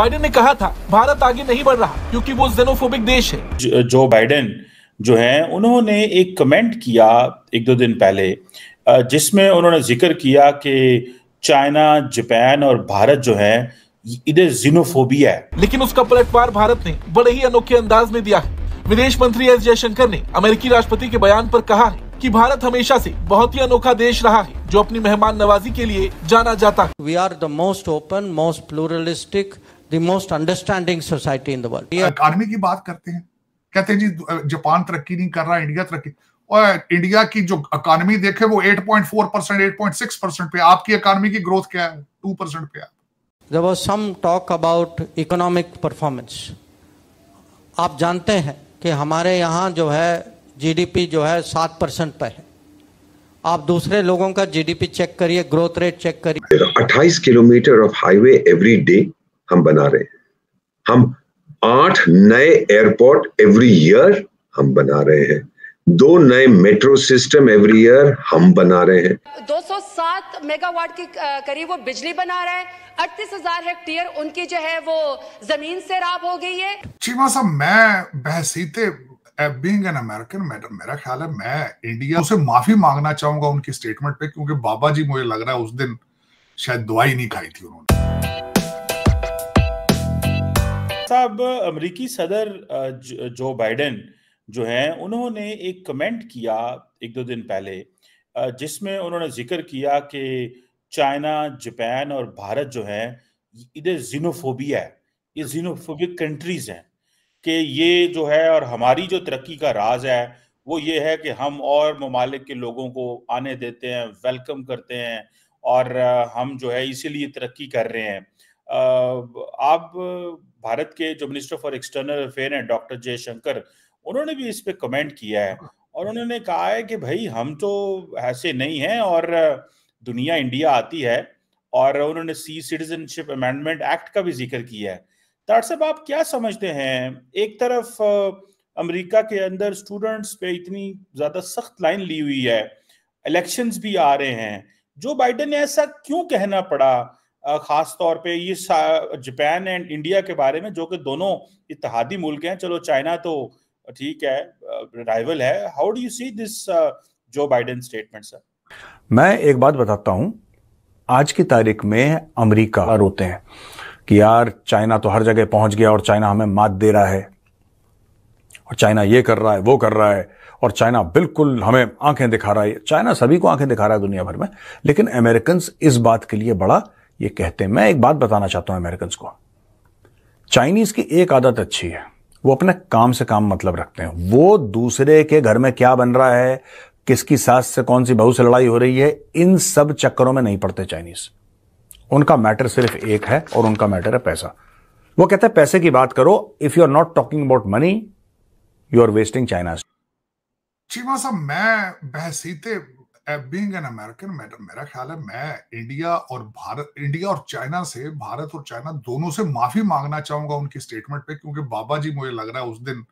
Biden ने कहा था भारत आगे नहीं बढ़ रहा क्योंकि वो जेनोफोबिक देश है जो बाइडेन जो है उन्होंने एक कमेंट किया एक दो दिन पहले जिसमें उन्होंने जिक्र किया कि चाइना जापान और भारत जो है इधर जिनोफोबिया है लेकिन उसका पलटवार भारत ने बड़े ही अनोखे अंदाज में दिया है विदेश मंत्री एस जयशंकर ने अमेरिकी राष्ट्रपति के बयान पर कहा है कि भारत हमेशा से बहुत ही अनोखा देश रहा है जो अपनी मेहमान नवाजी के लिए जाना जाता है we are the most open most pluralistic the most understanding society in the world economy की बात करते हैं कहते हैं जी जापान तरक्की नहीं कर रहा इंडिया तरक्की और इंडिया की जो इकानमी देखे वो 8.4 परसेंट एट परसेंट पे आपकी इकानमी की ग्रोथ क्या है टू परसेंट पे आप there was some talk about economic performance आप जानते हैं कि हमारे यहाँ जो है जीडीपी जो है सात परसेंट पे है आप दूसरे लोगों का जीडीपी चेक करिए ग्रोथ रेट चेक करिए 28 kilometre of highway every day हम बना रहे हैं हम आठ नए एयरपोर्ट एवरी ईयर हम बना रहे हैं दो नए मेट्रो सिस्टम एवरी ईयर हम बना रहे हैं 207 मेगावाट की करीब वो बिजली बना रहे हैं अड़तीस हजार हेक्टेयर उनकी जो है वो जमीन से राब हो गई है चीमा साहब मैं बहसीते बीइंग एन अमेरिकन मैडम मेरा ख्याल है मैं इंडिया से माफी मांगना चाहूंगा उनकी स्टेटमेंट पे क्योंकि बाबा जी मुझे लग रहा है उस दिन शायद दवाई नहीं खाई थी उन्होंने साहब अमरीकी सदर जो बाइडेन जो हैं उन्होंने एक कमेंट किया एक दो दिन पहले जिसमें उन्होंने जिक्र किया कि चाइना जापान और भारत जो है इधर जीनोफोबिया है ये जीनोफोबिक कंट्रीज हैं कि ये जो है और हमारी जो तरक्की का राज है वो ये है कि हम और ममालिक के लोगों को आने देते हैं वेलकम करते हैं और हम जो है इसीलिए तरक्की कर रहे हैं आप भारत के जो मिनिस्टर फॉर एक्सटर्नल अफेयर हैं डॉक्टर जयशंकर उन्होंने भी इस पर कमेंट किया है और उन्होंने कहा है कि भाई हम तो ऐसे नहीं हैं और दुनिया इंडिया आती है और उन्होंने सी सिटीजनशिप अमेंडमेंट एक्ट का भी जिक्र किया है तार साहब आप क्या समझते हैं एक तरफ अमेरिका के अंदर स्टूडेंट्स पे इतनी ज़्यादा सख्त लाइन ली हुई है इलेक्शंस भी आ रहे हैं जो बाइडन ने ऐसा क्यों कहना पड़ा ख़ास तौर पे ये जापान एंड इंडिया के बारे में जो कि दोनों इतिहादी मुल्क हैं चलो चाइना तो ठीक है राइवल है how do you see this Joe Biden statement sir मैं एक बात बताता हूं आज की तारीख में अमेरिका रोते हैं कि यार चाइना तो हर जगह पहुंच गया और चाइना हमें मात दे रहा है और चाइना ये कर रहा है वो कर रहा है और चाइना बिल्कुल हमें आंखें दिखा रहा है चाइना सभी को आंखें दिखा रहा है दुनिया भर में लेकिन अमेरिकन इस बात के लिए बड़ा ये कहते हैं मैं एक बात बताना चाहता हूं अमेरिकन को चाइनीज की एक आदत अच्छी है वो अपने काम से काम मतलब रखते हैं वो दूसरे के घर में क्या बन रहा है किसकी सास से कौन सी बहू से लड़ाई हो रही है इन सब चक्करों में नहीं पड़ते चाइनीज उनका मैटर सिर्फ एक है और उनका मैटर है पैसा वो कहते हैं पैसे की बात करो if you are not talking about money you are wasting China Cheema साहब मैं बहसीते बीइंग एन अमेरिकन मेरा ख्याल है मैं इंडिया और भारत इंडिया और चाइना से भारत और चाइना दोनों से माफी मांगना चाहूंगा उनकी स्टेटमेंट पे क्योंकि बाबा जी मुझे लग रहा है उस दिन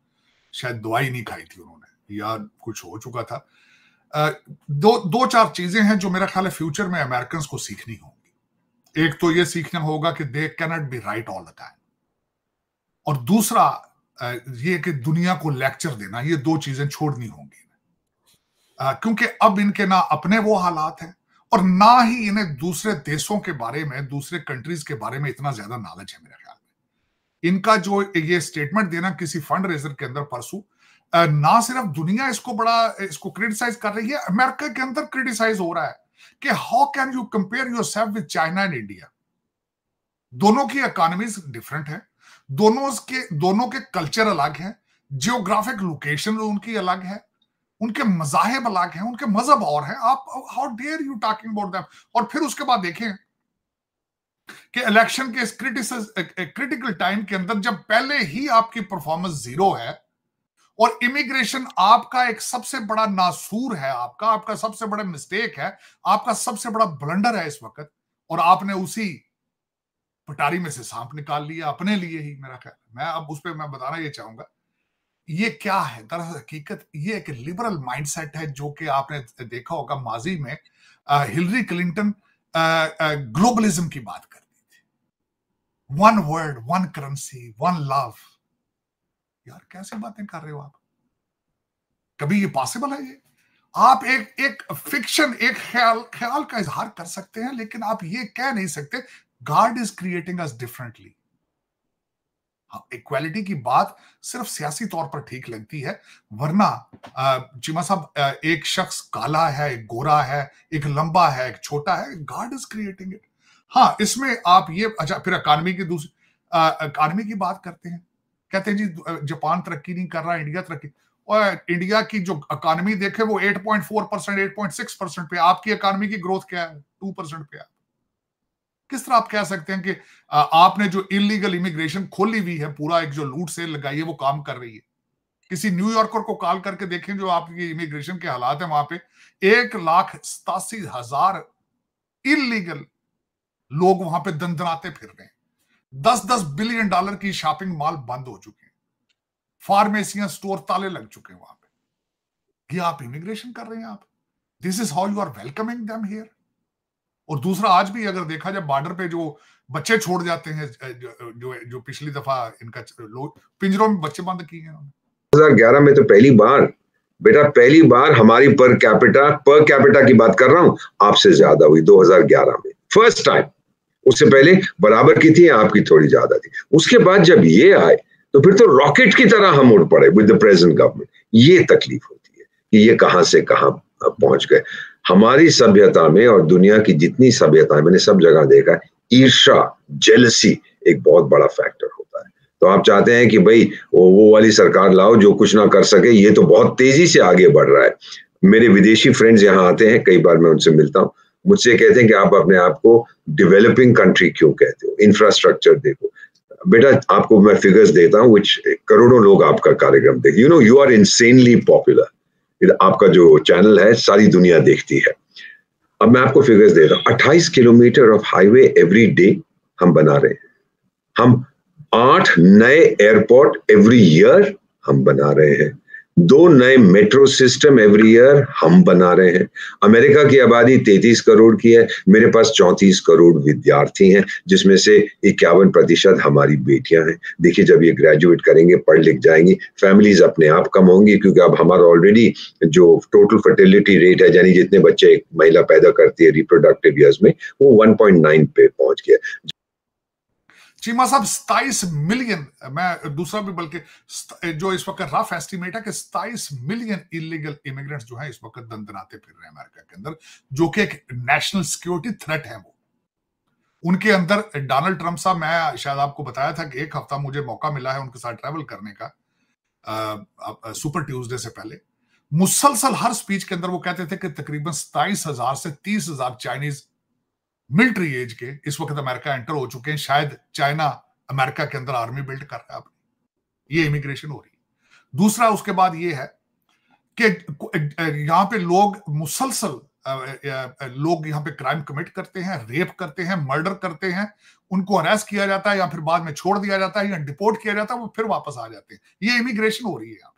शायद दवाई नहीं खाई थी उन्होंने या कुछ हो चुका था आ, दो दो चार चीजें हैं जो मेरा ख्याल है फ्यूचर में अमेरिकन को सीखनी होगी एक तो ये सीखना होगा कि they cannot be right all the time और दूसरा ये कि दुनिया को लेक्चर देना ये दो चीजें छोड़नी होंगी क्योंकि अब इनके ना अपने वो हालात हैं और ना ही इन्हें दूसरे देशों के बारे में दूसरे कंट्रीज के बारे में इतना ज्यादा नॉलेज है मेरे ख्याल में इनका जो ये स्टेटमेंट देना किसी फंड रेजर के अंदर परसू ना सिर्फ दुनिया इसको बड़ा इसको क्रिटिसाइज कर रही है अमेरिका के अंदर क्रिटिसाइज हो रहा है कि how can you compare yourself with China and India दोनों की इकोनॉमीज डिफरेंट है दोनों के दोनों के कल्चर अलग है जियोग्राफिक लोकेशन उनकी अलग है उनके मजाहब अलग हैं उनके मजहब और हैं आप how dare you talking about them और फिर उसके बाद देखें कि इलेक्शन के इस क्रिटिकल टाइम के अंदर जब पहले ही आपकी परफॉर्मेंस जीरो है और इमिग्रेशन आपका एक सबसे बड़ा नासूर है आपका आपका सबसे बड़ा मिस्टेक है आपका सबसे बड़ा ब्लंडर है इस वक्त और आपने उसी पटारी में से सांप निकाल लिया अपने लिए ही मेरा ख्याल मैं अब उस पर मैं बताना ये चाहूंगा ये क्या है दरअसल हकीकत ये एक लिबरल माइंडसेट है जो कि आपने देखा होगा माजी में हिलरी क्लिंटन ग्लोबलिज्म की बात करती थी one world one currency one love यार कैसे बातें कर रहे हो आप कभी ये पॉसिबल है ये आप एक एक फिक्शन एक ख्याल ख्याल का इजहार कर सकते हैं लेकिन आप ये कह नहीं सकते God is creating us differently equality हाँ, की बात सिर्फ सियासी तौर पर ठीक लगती है वरना चिमा साहब एक शख्स काला है एक गोरा है एक लंबा है एक छोटा है गॉड इज क्रिएटिंग इट हाँ इसमें आप ये अच्छा फिर अकानमी की दूसरी अकानमी की बात करते हैं कहते हैं जी जापान तरक्की नहीं कर रहा इंडिया तरक्की और इंडिया की जो अकानमी देखे वो 8.4 परसेंट एट परसेंट पे आपकी अकानमी की ग्रोथ क्या है टू परसेंट पे आप किस तरह आप कह सकते हैं कि आपने जो इलीगल इमिग्रेशन खोली हुई है पूरा एक जो लूट सेल लगाई है वो काम कर रही है किसी न्यूयॉर्कर को कॉल करके देखें जो आपकी इमिग्रेशन के हालात है वहां पे एक लाख सतासी हजार इलीगल लोग वहां पे दंदनाते फिर रहे हैं दस दस बिलियन डॉलर की शॉपिंग मॉल बंद हो चुके हैं फार्मेसियां स्टोर ताले लग चुके हैं वहां पे ये आप इमिग्रेशन कर रहे हैं आप this is how you are welcoming them here और दूसरा आज भी अगर देखा जाए बॉर्डर पे जो बच्चे छोड़ जाते हैं जो जो, पिछली दफा इनका पिंजरों में बच्चे बंद किए हैं दो ग्यारह में तो पहली बार बेटा पहली बार हमारी पर कैपिटा पर कैपिटा की बात कर रहा हूं आपसे ज्यादा हुई 2011 में फर्स्ट टाइम उससे पहले बराबर की थी आपकी थोड़ी ज्यादा थी उसके बाद जब ये आए तो फिर तो रॉकेट की तरह हम उड़ पड़े विद द प्रेजेंट गवर्नमेंट ये तकलीफ होती है कि ये कहां से कहां पहुंच गए हमारी सभ्यता में और दुनिया की जितनी सभ्यता है मैंने सब जगह देखा है ईर्षा जेलसी एक बहुत बड़ा फैक्टर होता है तो आप चाहते हैं कि भाई वो वो वाली सरकार लाओ जो कुछ ना कर सके ये तो बहुत तेजी से आगे बढ़ रहा है मेरे विदेशी फ्रेंड्स यहाँ आते हैं कई बार मैं उनसे मिलता हूँ मुझसे कहते हैं कि आप अपने आप को डेवलपिंग कंट्री क्यों कहते हो इंफ्रास्ट्रक्चर देखो बेटा आपको मैं फिगर्स देता हूँ विच करोड़ों लोग आपका कार्यक्रम देख you know you are insanely popular आपका जो चैनल है सारी दुनिया देखती है अब मैं आपको फिगर्स दे रहा हूं 28 kilometre of highway every day हम बना रहे हैं हम आठ नए एयरपोर्ट एवरी ईयर हम बना रहे हैं दो नए मेट्रो सिस्टम एवरी ईयर हम बना रहे हैं अमेरिका की आबादी तैतीस करोड़ की है मेरे पास चौंतीस करोड़ विद्यार्थी हैं जिसमें से इक्यावन प्रतिशत हमारी बेटियां हैं देखिए जब ये ग्रेजुएट करेंगे पढ़ लिख जाएंगी फैमिलीज अपने आप कम होंगी क्योंकि अब हमारा ऑलरेडी जो टोटल फर्टिलिटी रेट है यानी जितने बच्चे एक महिला पैदा करती है रिप्रोडक्टिव ईयर्स में वो वन पे पहुंच गया चीमा साहब सताइस मिलियन मैं दूसरा भी बल्कि जो इस वक्त रफ एस्टिमेट है कि सताइस मिलियन इलीगल इमिग्रेंट्स जो है इस वक्त दंदनाते फिर रहे हैं अमेरिका के अंदर जो कि एक नेशनल सिक्योरिटी थ्रेट है वो उनके अंदर डोनाल्ड ट्रंप साहब मैं शायद आपको बताया था कि एक हफ्ता मुझे मौका मिला है उनके साथ ट्रेवल करने का सुपर ट्यूजडे से पहले मुसलसल हर स्पीच के अंदर वो कहते थे कि तकरीबन सताइस हजार से तीस हजार चाइनीज मिलिट्री एज के इस वक्त अमेरिका एंटर हो चुके हैं शायद चाइना अमेरिका के अंदर आर्मी बिल्ड कर रहा है अपनी ये इमिग्रेशन हो रही है दूसरा उसके बाद ये है कि यहाँ पे लोग मुसलसल लोग यहाँ पे क्राइम कमिट करते हैं रेप करते हैं मर्डर करते हैं उनको अरेस्ट किया जाता है या फिर बाद में छोड़ दिया जाता है या डिपोर्ट किया जाता है वो फिर वापस आ जाते हैं ये इमिग्रेशन हो रही है यहाँ